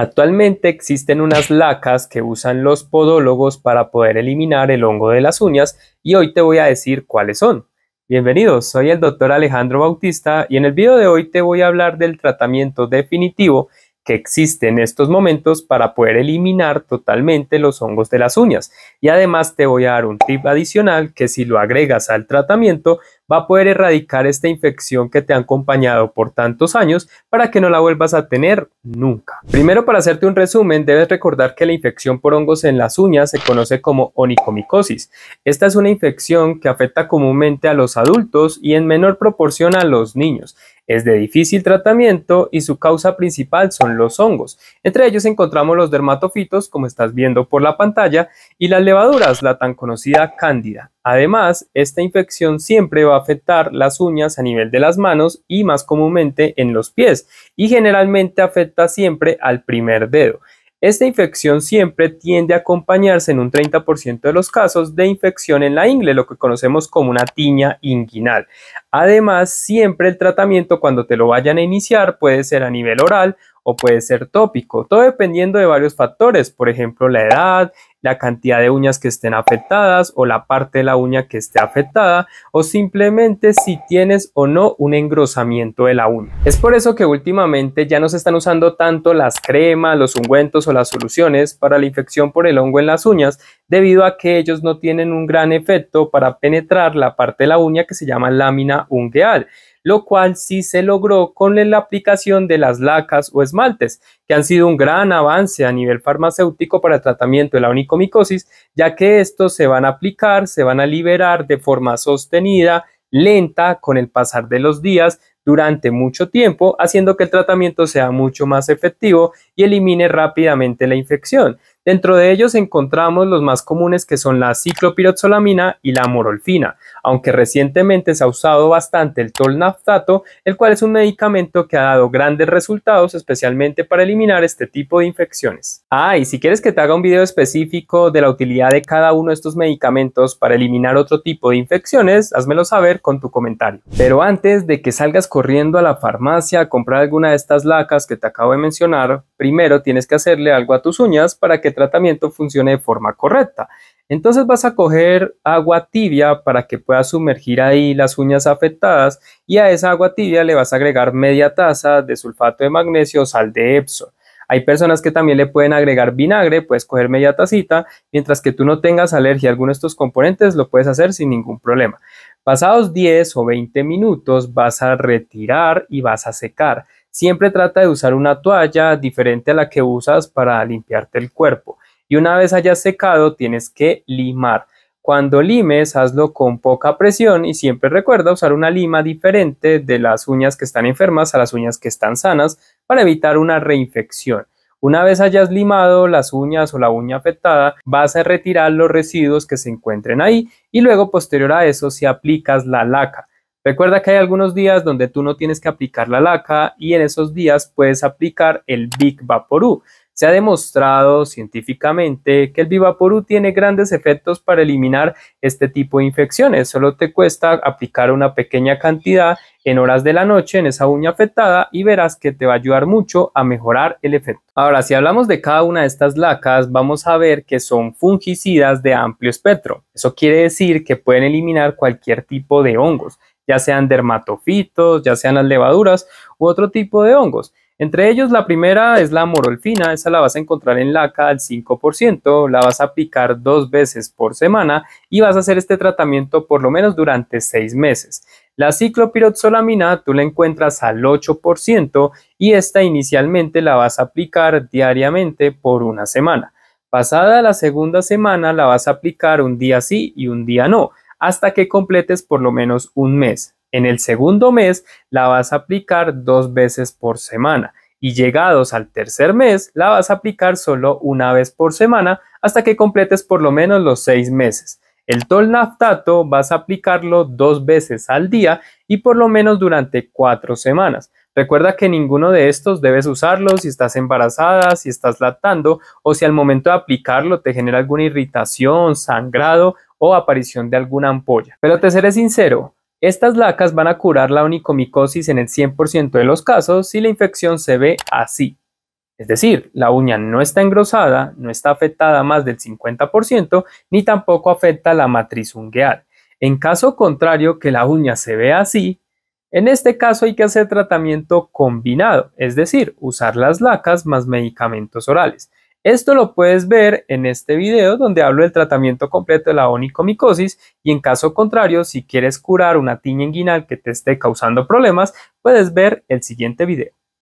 Actualmente existen unas lacas que usan los podólogos para poder eliminar el hongo de las uñas y hoy te voy a decir cuáles son. Bienvenidos, soy el doctor Alejandro Bautista y en el video de hoy te voy a hablar del tratamiento definitivo que existe en estos momentos para poder eliminar totalmente los hongos de las uñas. Y además te voy a dar un tip adicional que si lo agregas al tratamiento va a poder erradicar esta infección que te ha acompañado por tantos años para que no la vuelvas a tener nunca. Primero, para hacerte un resumen, debes recordar que la infección por hongos en las uñas se conoce como onicomicosis. Esta es una infección que afecta comúnmente a los adultos y en menor proporción a los niños. Es de difícil tratamiento y su causa principal son los hongos. Entre ellos encontramos los dermatofitos, como estás viendo por la pantalla, y las levaduras, la tan conocida cándida. Además, esta infección siempre va a afectar las uñas a nivel de las manos y más comúnmente en los pies, y generalmente afecta siempre al primer dedo. Esta infección siempre tiende a acompañarse en un 30% de los casos de infección en la ingle, lo que conocemos como una tiña inguinal. Además, siempre el tratamiento cuando te lo vayan a iniciar puede ser a nivel oral o puede ser tópico, todo dependiendo de varios factores, por ejemplo, la edad, la cantidad de uñas que estén afectadas o la parte de la uña que esté afectada o simplemente si tienes o no un engrosamiento de la uña. Es por eso que últimamente ya no se están usando tanto las cremas, los ungüentos o las soluciones para la infección por el hongo en las uñas, debido a que ellos no tienen un gran efecto para penetrar la parte de la uña que se llama lámina ungueal, lo cual sí se logró con la aplicación de las lacas o esmaltes, que han sido un gran avance a nivel farmacéutico para el tratamiento de la onicomicosis, ya que estos se van a aplicar, se van a liberar de forma sostenida, lenta, con el pasar de los días, durante mucho tiempo, haciendo que el tratamiento sea mucho más efectivo y elimine rápidamente la infección. Dentro de ellos encontramos los más comunes que son la ciclopiroxolamina y la morolfina, aunque recientemente se ha usado bastante el tolnaftato, el cual es un medicamento que ha dado grandes resultados especialmente para eliminar este tipo de infecciones. Ah, y si quieres que te haga un video específico de la utilidad de cada uno de estos medicamentos para eliminar otro tipo de infecciones, házmelo saber con tu comentario. Pero antes de que salgas corriendo a la farmacia a comprar alguna de estas lacas que te acabo de mencionar, Primero tienes que hacerle algo a tus uñas para que el tratamiento funcione de forma correcta. Entonces vas a coger agua tibia para que puedas sumergir ahí las uñas afectadas y a esa agua tibia le vas a agregar media taza de sulfato de magnesio o sal de Epsom. Hay personas que también le pueden agregar vinagre, puedes coger media tacita, mientras que tú no tengas alergia a alguno de estos componentes, lo puedes hacer sin ningún problema. Pasados 10 o 20 minutos vas a retirar y vas a secar. Siempre trata de usar una toalla diferente a la que usas para limpiarte el cuerpo. Y una vez hayas secado, tienes que limar. Cuando limes, hazlo con poca presión y siempre recuerda usar una lima diferente de las uñas que están enfermas a las uñas que están sanas para evitar una reinfección. Una vez hayas limado las uñas o la uña afectada, vas a retirar los residuos que se encuentren ahí y luego posterior a eso si aplicas la laca. Recuerda que hay algunos días donde tú no tienes que aplicar la laca y en esos días puedes aplicar el Big Vaporú. Se ha demostrado científicamente que el Vivaporú tiene grandes efectos para eliminar este tipo de infecciones. Solo te cuesta aplicar una pequeña cantidad en horas de la noche en esa uña afectada y verás que te va a ayudar mucho a mejorar el efecto. Ahora, si hablamos de cada una de estas lacas, vamos a ver que son fungicidas de amplio espectro. Eso quiere decir que pueden eliminar cualquier tipo de hongos ya sean dermatofitos, ya sean las levaduras u otro tipo de hongos. Entre ellos, la primera es la morolfina, esa la vas a encontrar en laca al 5%, la vas a aplicar dos veces por semana y vas a hacer este tratamiento por lo menos durante seis meses. La ciclopiroxolamina tú la encuentras al 8% y esta inicialmente la vas a aplicar diariamente por una semana. Pasada la segunda semana la vas a aplicar un día sí y un día no hasta que completes por lo menos un mes. En el segundo mes la vas a aplicar dos veces por semana y llegados al tercer mes la vas a aplicar solo una vez por semana hasta que completes por lo menos los seis meses. El tolnaftato vas a aplicarlo dos veces al día y por lo menos durante cuatro semanas. Recuerda que ninguno de estos debes usarlo si estás embarazada, si estás lactando o si al momento de aplicarlo te genera alguna irritación, sangrado o aparición de alguna ampolla. Pero te seré sincero, estas lacas van a curar la onicomicosis en el 100% de los casos si la infección se ve así. Es decir, la uña no está engrosada, no está afectada más del 50%, ni tampoco afecta la matriz ungueal. En caso contrario, que la uña se ve así, en este caso hay que hacer tratamiento combinado, es decir, usar las lacas más medicamentos orales. Esto lo puedes ver en este video donde hablo del tratamiento completo de la onicomicosis y en caso contrario, si quieres curar una tiña inguinal que te esté causando problemas, puedes ver el siguiente video.